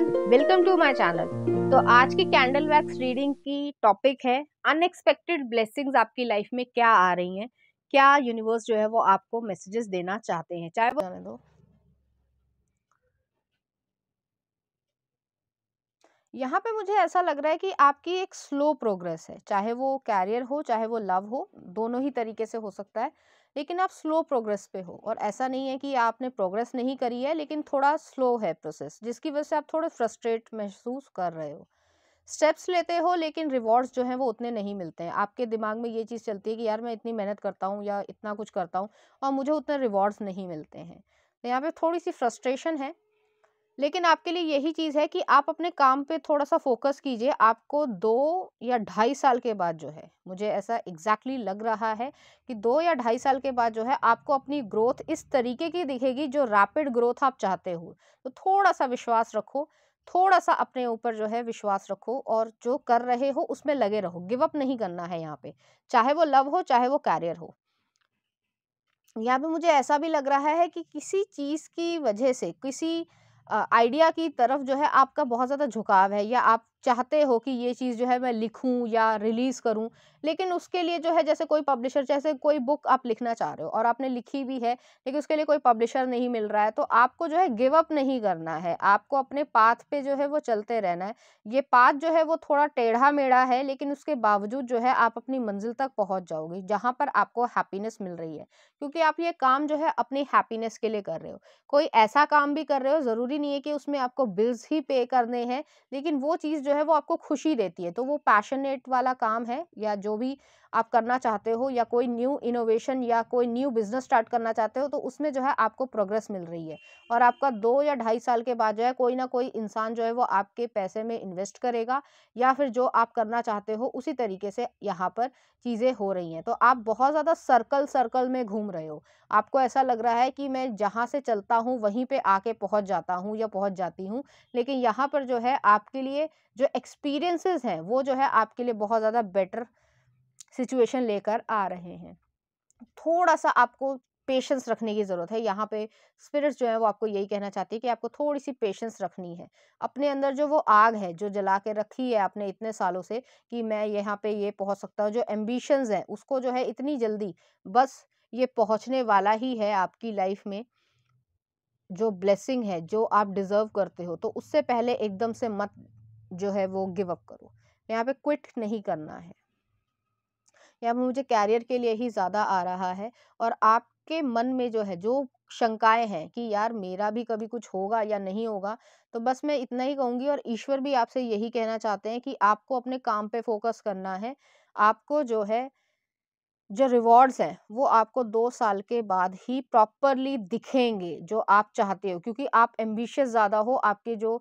everyone welcome to my channel तो आज की कैंडल वैक्स रीडिंग की टॉपिक है अनएक्सपेक्टेड ब्लेसिंग्स आपकी लाइफ में क्या आ रही हैं क्या यूनिवर्स जो है वो आपको मैसेजेस देना चाहते हैं चाहे वो दो यहाँ पे मुझे ऐसा लग रहा है कि आपकी एक स्लो प्रोग्रेस है चाहे वो कैरियर हो चाहे वो लव हो दोनों ही तरीके से हो सकता है लेकिन आप स्लो प्रोग्रेस पे हो और ऐसा नहीं है कि आपने प्रोग्रेस नहीं करी है लेकिन थोड़ा स्लो है प्रोसेस जिसकी वजह से आप थोड़े फ्रस्ट्रेट महसूस कर रहे हो स्टेप्स लेते हो लेकिन रिवॉर्ड्स जो हैं वो उतने नहीं मिलते हैं आपके दिमाग में ये चीज़ चलती है कि यार मैं इतनी मेहनत करता हूँ या इतना कुछ करता हूँ और मुझे उतने रिवॉर्ड्स नहीं मिलते हैं तो यहाँ पर थोड़ी सी फ्रस्ट्रेशन है लेकिन आपके लिए यही चीज़ है कि आप अपने काम पे थोड़ा सा फोकस कीजिए आपको दो या ढाई साल के बाद जो है मुझे ऐसा एग्जैक्टली exactly लग रहा है कि दो या ढाई साल के बाद जो है आपको अपनी ग्रोथ इस तरीके की दिखेगी जो रैपिड ग्रोथ आप चाहते हो तो थोड़ा सा विश्वास रखो थोड़ा सा अपने ऊपर जो है विश्वास रखो और जो कर रहे हो उसमें लगे रहो गिव अप नहीं करना है यहाँ पे चाहे वो लव हो चाहे वो कैरियर हो यहाँ पे मुझे ऐसा भी लग रहा है कि किसी चीज़ की वजह से किसी आइडिया की तरफ जो है आपका बहुत ज़्यादा झुकाव है या आप चाहते हो कि ये चीज़ जो है मैं लिखूं या रिलीज़ करूं लेकिन उसके लिए जो है जैसे कोई पब्लिशर जैसे कोई बुक आप लिखना चाह रहे हो और आपने लिखी भी है लेकिन उसके लिए कोई पब्लिशर नहीं मिल रहा है तो आपको जो है गिव अप नहीं करना है आपको अपने पाथ पे जो है वो चलते रहना है ये पाथ जो है वो थोड़ा टेढ़ा मेढ़ा है लेकिन उसके बावजूद जो है आप अपनी मंजिल तक पहुँच जाओगे जहाँ पर आपको हैप्पीनेस मिल रही है क्योंकि आप ये काम जो है अपनी हैप्पीनेस के लिए कर रहे हो कोई ऐसा काम भी कर रहे हो ज़रूरी नहीं है कि उसमें आपको बिल्स ही पे करने हैं लेकिन वो चीज़ जो है वो आपको खुशी देती है तो वो पैशनेट वाला काम है या जो भी आप करना चाहते हो या कोई न्यू इनोवेशन या कोई न्यू बिजनेस स्टार्ट करना चाहते हो तो उसमें जो है आपको प्रोग्रेस मिल रही है और आपका दो या ढाई साल के बाद जो है कोई ना कोई इंसान जो है वो आपके पैसे में इन्वेस्ट करेगा या फिर जो आप करना चाहते हो उसी तरीके से यहाँ पर चीज़ें हो रही हैं तो आप बहुत ज़्यादा सर्कल सर्कल में घूम रहे हो आपको ऐसा लग रहा है कि मैं जहाँ से चलता हूँ वहीं पे आके पहुँच जाता हूँ या पहुँच जाती हूँ लेकिन यहाँ पर जो है आपके लिए जो एक्सपीरियंसेस हैं वो जो है आपके लिए बहुत ज़्यादा बेटर सिचुएशन लेकर आ रहे हैं थोड़ा सा आपको पेशेंस रखने की ज़रूरत है यहाँ पे स्पिरिट्स जो है वो आपको यही कहना चाहती है कि आपको थोड़ी सी पेशेंस रखनी है अपने अंदर जो वो आग है जो जला के रखी है आपने इतने सालों से कि मैं यहाँ पे ये पहुँच सकता हूँ जो एम्बिशंस है उसको जो है इतनी जल्दी बस ये पहुँचने वाला ही है आपकी लाइफ में जो ब्लेसिंग है जो आप डिज़र्व करते हो तो उससे पहले एकदम से मत जो है वो गिवअप करो यहाँ पे क्विट नहीं करना है या मुझे कैरियर के लिए ही ज़्यादा आ रहा है और आपके मन में जो है जो शंकाएं हैं कि यार मेरा भी कभी कुछ होगा या नहीं होगा तो बस मैं इतना ही कहूँगी और ईश्वर भी आपसे यही कहना चाहते हैं कि आपको अपने काम पर फोकस करना है आपको जो है जो रिवॉर्ड्स हैं वो आपको दो साल के बाद ही प्रॉपरली दिखेंगे जो आप चाहते हो क्योंकि आप एम्बिशियस ज़्यादा हो आपके जो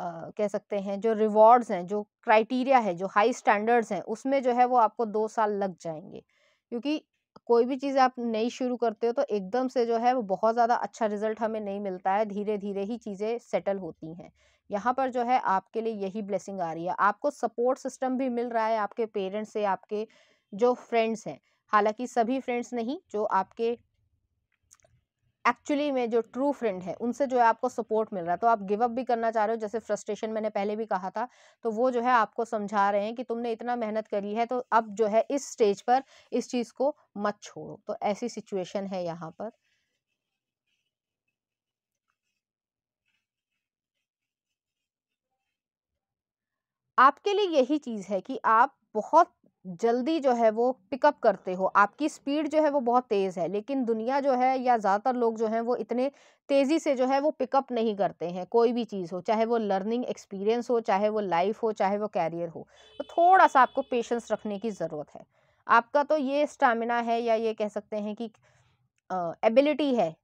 कह सकते हैं जो रिवॉर्ड्स हैं जो क्राइटेरिया है जो हाई स्टैंडर्ड्स हैं उसमें जो है वो आपको दो साल लग जाएंगे क्योंकि कोई भी चीज़ आप नई शुरू करते हो तो एकदम से जो है वो बहुत ज़्यादा अच्छा रिजल्ट हमें नहीं मिलता है धीरे धीरे ही चीज़ें सेटल होती हैं यहाँ पर जो है आपके लिए यही ब्लेसिंग आ रही है आपको सपोर्ट सिस्टम भी मिल रहा है आपके पेरेंट्स से आपके जो फ्रेंड्स हैं हालांकि सभी फ्रेंड्स नहीं जो आपके एक्चुअली में जो ट्रू फ्रेंड है उनसे जो है आपको सपोर्ट मिल रहा है तो आप गिव अप भी करना चाह रहे हो जैसे फ्रस्ट्रेशन मैंने पहले भी कहा था तो वो जो है आपको समझा रहे हैं कि तुमने इतना मेहनत करी है तो अब जो है इस स्टेज पर इस चीज़ को मत छोड़ो तो ऐसी सिचुएशन है यहाँ पर आपके लिए यही चीज़ है कि आप बहुत जल्दी जो है वो पिकअप करते हो आपकी स्पीड जो है वो बहुत तेज़ है लेकिन दुनिया जो है या ज़्यादातर लोग जो हैं वो इतने तेज़ी से जो है वो पिकअप नहीं करते हैं कोई भी चीज़ हो चाहे वो लर्निंग एक्सपीरियंस हो चाहे वो लाइफ हो चाहे वो कैरियर हो तो थोड़ा सा आपको पेशेंस रखने की ज़रूरत है आपका तो ये स्टामिना है या ये कह सकते हैं कि एबिलिटी है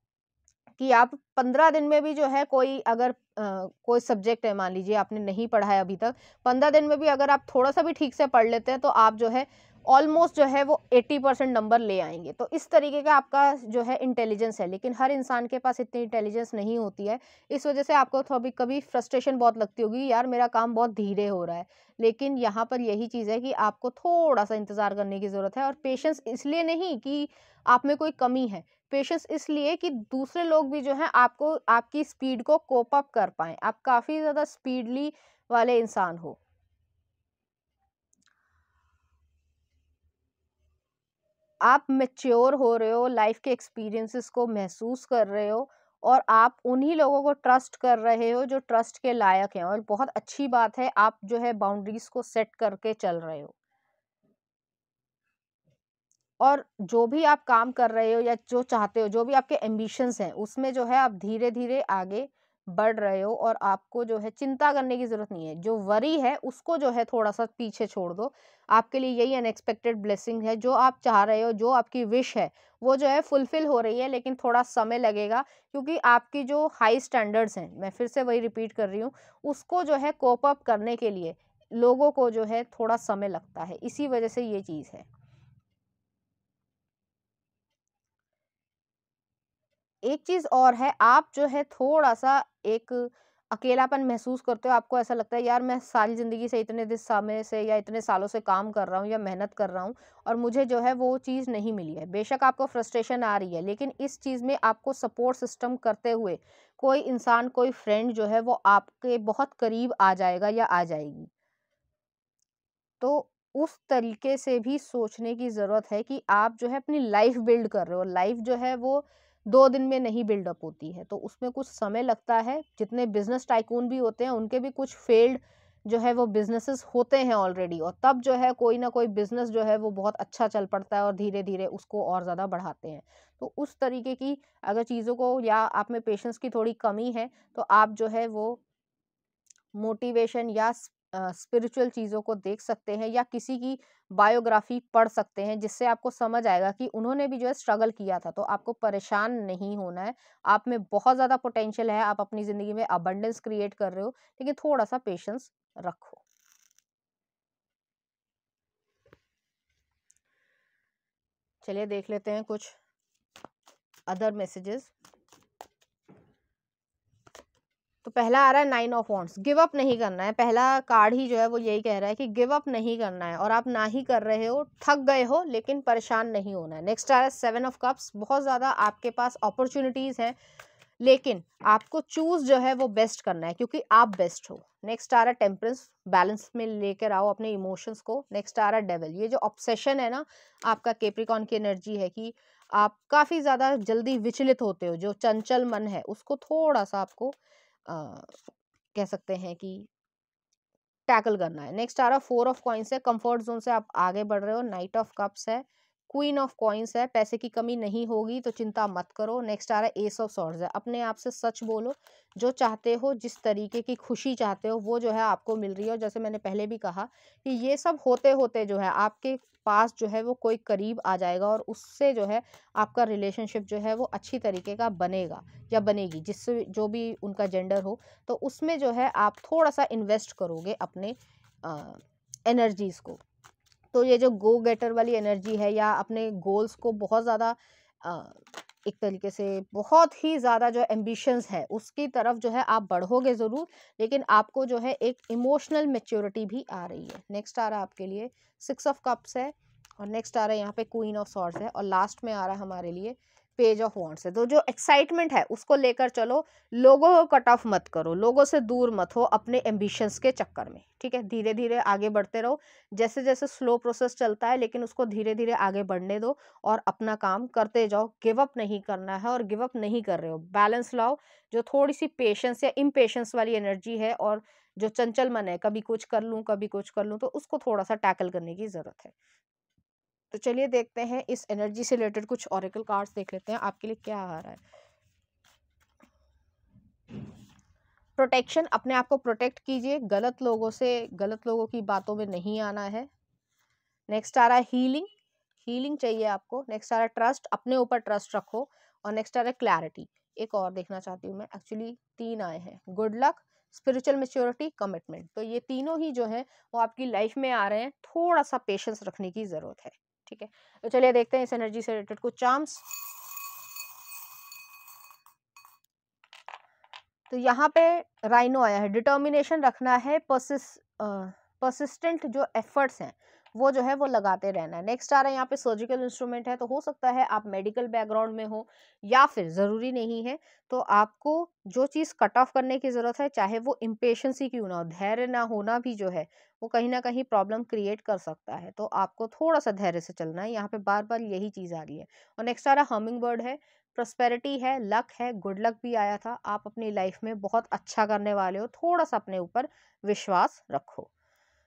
कि आप पंद्रह दिन में भी जो है कोई अगर आ, कोई सब्जेक्ट है मान लीजिए आपने नहीं पढ़ा है अभी तक पंद्रह दिन में भी अगर आप थोड़ा सा भी ठीक से पढ़ लेते हैं तो आप जो है ऑलमोस्ट जो है वो 80 परसेंट नंबर ले आएंगे तो इस तरीके का आपका जो है इंटेलिजेंस है लेकिन हर इंसान के पास इतनी इंटेलिजेंस नहीं होती है इस वजह से आपको थोड़ी कभी फ्रस्ट्रेशन बहुत लगती होगी यार मेरा काम बहुत धीरे हो रहा है लेकिन यहाँ पर यही चीज़ है कि आपको थोड़ा सा इंतज़ार करने की ज़रूरत है और पेशेंस इसलिए नहीं कि आप में कोई कमी है पेशेंस इसलिए कि दूसरे लोग भी जो है आपको आपकी स्पीड को कोप अप कर पाएँ आप काफ़ी ज़्यादा स्पीडली वाले इंसान हो आप मेच्योर हो रहे हो लाइफ के एक्सपीरियंसेस को महसूस कर रहे हो और आप उन्हीं लोगों को ट्रस्ट कर रहे हो जो ट्रस्ट के लायक हैं और बहुत अच्छी बात है आप जो है बाउंड्रीज को सेट करके चल रहे हो और जो भी आप काम कर रहे हो या जो चाहते हो जो भी आपके एम्बिशंस हैं उसमें जो है आप धीरे धीरे आगे बढ़ रहे हो और आपको जो है चिंता करने की ज़रूरत नहीं है जो वरी है उसको जो है थोड़ा सा पीछे छोड़ दो आपके लिए यही अनएक्सपेक्टेड ब्लेसिंग है जो आप चाह रहे हो जो आपकी विश है वो जो है फुलफ़िल हो रही है लेकिन थोड़ा समय लगेगा क्योंकि आपकी जो हाई स्टैंडर्ड्स हैं मैं फिर से वही रिपीट कर रही हूँ उसको जो है कोप अप करने के लिए लोगों को जो है थोड़ा समय लगता है इसी वजह से ये चीज़ है एक चीज़ और है आप जो है थोड़ा सा एक अकेलापन महसूस करते हो आपको ऐसा लगता है यार मैं सारी ज़िंदगी से इतने दिन समय से या इतने सालों से काम कर रहा हूँ या मेहनत कर रहा हूँ और मुझे जो है वो चीज़ नहीं मिली है बेशक आपको फ्रस्ट्रेशन आ रही है लेकिन इस चीज़ में आपको सपोर्ट सिस्टम करते हुए कोई इंसान कोई फ्रेंड जो है वो आपके बहुत करीब आ जाएगा या आ जाएगी तो उस तरीके से भी सोचने की ज़रूरत है कि आप जो है अपनी लाइफ बिल्ड कर रहे हो लाइफ जो है वो दो दिन में नहीं बिल्डअप होती है तो उसमें कुछ समय लगता है जितने बिजनेस टाइकून भी होते हैं उनके भी कुछ फेल्ड जो है वो बिजनेसेस होते हैं ऑलरेडी और तब जो है कोई ना कोई बिजनेस जो है वो बहुत अच्छा चल पड़ता है और धीरे धीरे उसको और ज़्यादा बढ़ाते हैं तो उस तरीके की अगर चीज़ों को या आप में पेशेंस की थोड़ी कमी है तो आप जो है वो मोटिवेशन या स्पिरिचुअल चीज़ों को देख सकते हैं या किसी की बायोग्राफी पढ़ सकते हैं जिससे आपको समझ आएगा कि उन्होंने भी जो है स्ट्रगल किया था तो आपको परेशान नहीं होना है आप में बहुत ज़्यादा पोटेंशियल है आप अपनी ज़िंदगी में अबंडेंस क्रिएट कर रहे हो लेकिन थोड़ा सा पेशेंस रखो चलिए देख लेते हैं कुछ अदर मैसेजेस तो पहला आ रहा है nine of wands give up नहीं करना है पहला कार्ड ही जो है वो यही कह रहा है कि गिव अप नहीं करना है और आप ना ही कर रहे हो थक गए हो लेकिन परेशान नहीं होना है नेक्स्ट आ रहा है सेवन ऑफ कप्स बहुत ज़्यादा आपके पास अपॉर्चुनिटीज़ हैं लेकिन आपको चूज़ जो है वो बेस्ट करना है क्योंकि आप बेस्ट हो नेक्स्ट आ रहा है टेम्परेंस बैलेंस में लेकर आओ अपने इमोशंस को नेक्स्ट आ रहा है डेवल ये जो ऑब्सेशन है ना आपका केप्रिकॉन की एनर्जी है कि आप काफ़ी ज़्यादा जल्दी विचलित होते हो जो चंचल मन है उसको थोड़ा सा आपको कह सकते हैं कि टैकल करना है नेक्स्ट आ रहा फोर ऑफ कॉइंस है कंफर्ट जोन से आप आगे बढ़ रहे हो नाइट ऑफ कप्स है क्वीन ऑफ कॉइंस है पैसे की कमी नहीं होगी तो चिंता मत करो नेक्स्ट आ रहा है एस ऑफ सॉर्ड्स है अपने आप से सच बोलो जो चाहते हो जिस तरीके की खुशी चाहते हो वो जो है आपको मिल रही है और जैसे मैंने पहले भी कहा कि ये सब होते होते जो है आपके पास जो है वो कोई करीब आ जाएगा और उससे जो है आपका रिलेशनशिप जो है वो अच्छी तरीके का बनेगा या बनेगी जिससे जो भी उनका जेंडर हो तो उसमें जो है आप थोड़ा सा इन्वेस्ट करोगे अपने एनर्जीज़ को तो ये जो गो गेटर वाली एनर्जी है या अपने गोल्स को बहुत ज़्यादा एक तरीके से बहुत ही ज़्यादा जो एम्बिशंस है उसकी तरफ जो है आप बढ़ोगे ज़रूर लेकिन आपको जो है एक इमोशनल मेच्योरिटी भी आ रही है नेक्स्ट आ रहा है आपके लिए सिक्स ऑफ कप्स है और नेक्स्ट आ रहा है यहाँ पे क्वीन ऑफ सॉर्ट्स है और लास्ट में आ रहा है हमारे लिए पेज ऑफ वॉन्ट से तो जो एक्साइटमेंट है उसको लेकर चलो लोगों को कट ऑफ मत करो लोगों से दूर मत हो अपने एम्बिशंस के चक्कर में ठीक है धीरे धीरे आगे बढ़ते रहो जैसे जैसे स्लो प्रोसेस चलता है लेकिन उसको धीरे धीरे आगे बढ़ने दो और अपना काम करते जाओ गिव अप नहीं करना है और गिव अप नहीं कर रहे हो बैलेंस लाओ जो थोड़ी सी पेशेंस या इम्पेशेंस वाली एनर्जी है और जो चंचल मन है कभी कुछ कर लूँ कभी कुछ कर लूँ तो उसको थोड़ा सा टैकल करने की ज़रूरत है तो चलिए देखते हैं इस एनर्जी से रिलेटेड कुछ ऑरिकल कार्ड्स देख लेते हैं आपके लिए क्या आ रहा है प्रोटेक्शन अपने आप को प्रोटेक्ट कीजिए गलत लोगों से गलत लोगों की बातों में नहीं आना है नेक्स्ट आ रहा है हीलिंग हीलिंग चाहिए आपको नेक्स्ट आ रहा है ट्रस्ट अपने ऊपर ट्रस्ट रखो और नेक्स्ट आ रहा है क्लैरिटी एक और देखना चाहती हूँ मैं एक्चुअली तीन आए हैं good luck spiritual maturity commitment तो ये तीनों ही जो है वो आपकी लाइफ में आ रहे हैं थोड़ा सा पेशेंस रखने की ज़रूरत है ठीक है तो चलिए देखते हैं इस एनर्जी से रिलेटेड कुछ चार्म्स तो यहाँ पे राइनो आया है डिटर्मिनेशन रखना है परसिस पर्सिस्टेंट जो एफर्ट्स हैं वो जो है वो लगाते रहना है नेक्स्ट आ रहा है यहाँ पे सर्जिकल इंस्ट्रूमेंट है तो हो सकता है आप मेडिकल बैकग्राउंड में हो या फिर ज़रूरी नहीं है तो आपको जो चीज़ कट ऑफ करने की ज़रूरत है चाहे वो इम्पेशेंसी क्यों ना हो धैर्य ना होना भी जो है वो कहीं ना कहीं प्रॉब्लम क्रिएट कर सकता है तो आपको थोड़ा सा धैर्य से चलना है यहाँ पे बार बार यही चीज़ आ रही है और नेक्स्ट आ रहा है हमिंग बर्ड है प्रस्पेरिटी है लक है गुड लक भी आया था आप अपनी लाइफ में बहुत अच्छा करने वाले हो थोड़ा सा अपने ऊपर विश्वास रखो